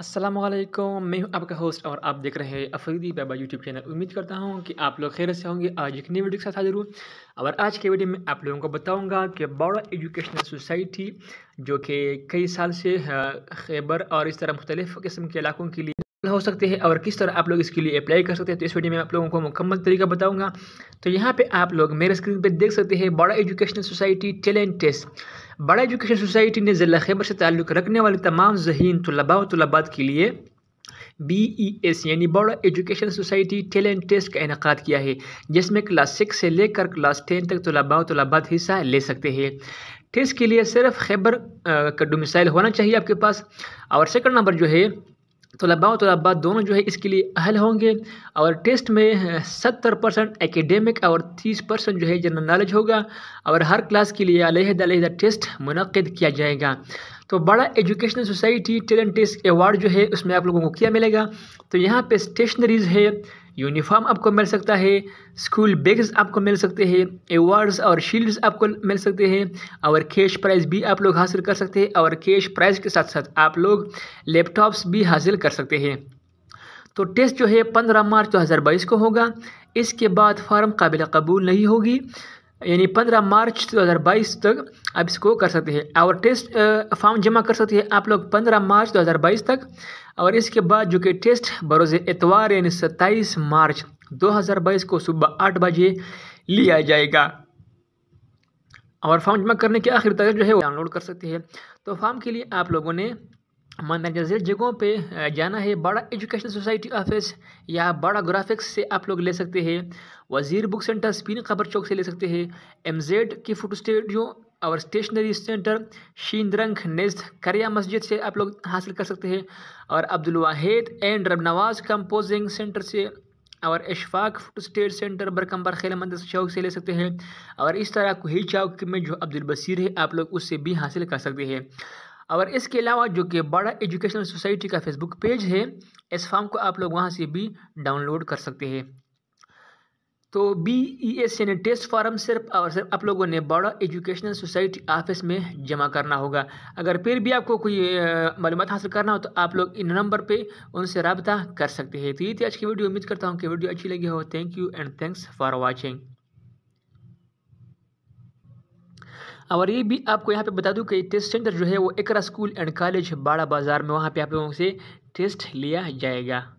असलम मैं हूं आपका होस्ट और आप देख रहे हैं अफरीदी बाबा यूट्यूब चैनल उम्मीद करता हूं कि आप लोग खैर से होंगे आज एक नई वीडियो के साथ हाजिर हूँ और आज के वीडियो में आप लोगों को बताऊंगा कि बड़ा एजुकेशनल सोसाइटी जो कि कई साल से खैबर और इस तरह मुख्तलिफ़ किस्म के इलाकों के लिए हो सकते हैं और किस तरह आप लोग इसके लिए अप्लाई कर सकते हैं तो इस वीडियो में आप लोगों को मुकम्मल तरीका बताऊंगा तो यहाँ पे आप लोग मेरे स्क्रीन पे देख सकते हैं Bara educational society talent test बड़ा एजुकेशन सोसाइटी ने ज़िला खैबर से ताल्लुक़ रखने वाले तमाम जहन तलबा और तलबात के लिए बी ई एस यानी बड़ा एजुकेशन सोसाइटी टैलेंट टेस्ट का इनका किया है जिसमें क्लास सिक्स से लेकर क्लास टेन तक तलबा तलबात हिस्सा ले सकते हैं टेस्ट के लिए सिर्फ खैबर का डोमिसाइल होना चाहिए आपके पास और सेकंड नंबर जो है तलबा और तलबा दोनों जो है इसके लिए अहल होंगे और टेस्ट में सत्तर परसेंट एकेडेमिक और तीस परसेंट जो है जनरल नॉलेज होगा और हर क्लास के लिए अलहदा टेस्ट मनद किया जाएगा तो Bara educational society talent test award जो है उसमें आप लोगों को क्या मिलेगा तो यहाँ पे स्टेशनरीज है यूनिफॉर्म आपको मिल सकता है स्कूल बैग्स आपको मिल सकते हैं एवार्ड्स और शील्ड्स आपको मिल सकते हैं और कैश प्राइज़ भी आप लोग हासिल कर सकते हैं और कैश प्राइज़ के साथ साथ आप लोग लैपटॉप्स भी हासिल कर सकते हैं तो टेस्ट जो है पंद्रह मार्च दो हज़ार बाईस को होगा इसके बाद फॉर्म काबिल कबूल नहीं होगी यानी 15 मार्च 2022 तक आप इसको कर सकते हैं और टेस्ट फॉर्म जमा कर सकते हैं आप लोग 15 मार्च 2022 तक और इसके बाद जो कि टेस्ट बरोज़ एतवार यानी 27 मार्च 2022 को सुबह आठ बजे लिया जाएगा और फॉर्म जमा करने की आखिर तक जो है डाउनलोड कर सकते हैं तो फॉर्म के लिए आप लोगों ने मैंने जैसे जगहों पे जाना है बड़ा एजुकेशन सोसाइटी ऑफिस या बड़ा ग्राफिक्स से आप लोग ले सकते हैं वज़ीर बुक सेंटर स्पिन खबर चौक से ले सकते हैं एम जेड की फ़ोटो स्टेडियो और स्टेशनरी सेंटर रंग नेस्त करिया मस्जिद से आप लोग हासिल कर सकते हैं और Abdul Wahid and Rabnawaz composing centre से और इशफाक स्टेट सेंटर बरकम्बर खेल मंदिर चौक से ले सकते हैं और इस तरह कोही चौक में जो अब्दुल बसीर है आप लोग उससे भी हासिल कर सकते हैं और इसके अलावा जो कि बड़ा एजुकेशनल सोसाइटी का फेसबुक पेज है इस फॉर्म को आप लोग वहाँ से भी डाउनलोड कर सकते हैं तो बी ई एस यानी टेस्ट फार्म सिर्फ और सिर्फ आप लोगों ने बड़ा एजुकेशनल सोसाइटी ऑफिस में जमा करना होगा अगर फिर भी आपको कोई मालूम हासिल करना हो तो आप लोग इन नंबर पे उनसे रबता कर सकते हैं तो ये थी आज की वीडियो उम्मीद करता हूँ कि वीडियो अच्छी लगी हो thank you and thanks for watching और ये भी आपको यहाँ पे बता दूँ कि टेस्ट सेंटर जो है वो एकरा स्कूल एंड कॉलेज बाड़ा बाज़ार में वहाँ पे आप लोगों से टेस्ट लिया जाएगा